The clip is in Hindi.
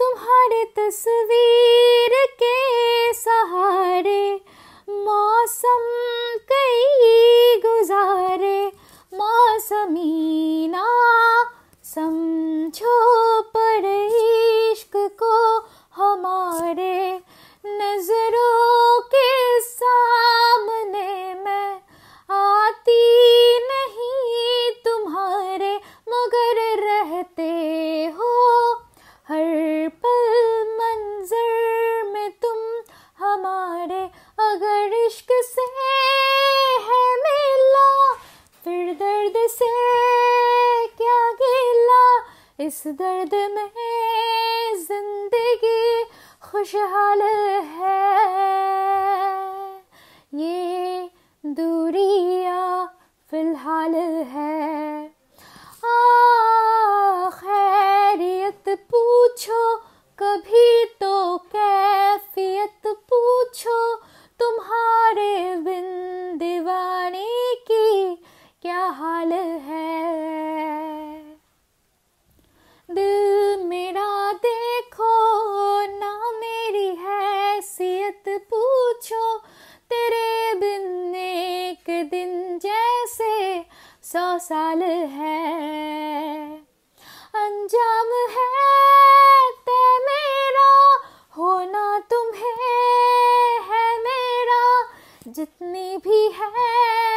तुम्हारे तस्वीर के सहारे मौसम कई गुजारे मौसमीना समझो इस दर्द में जिंदगी खुशहाल है ये दूरिया फिलहाल है सौ साल है अंजाम है ते मेरा होना तुम्हें है मेरा जितनी भी है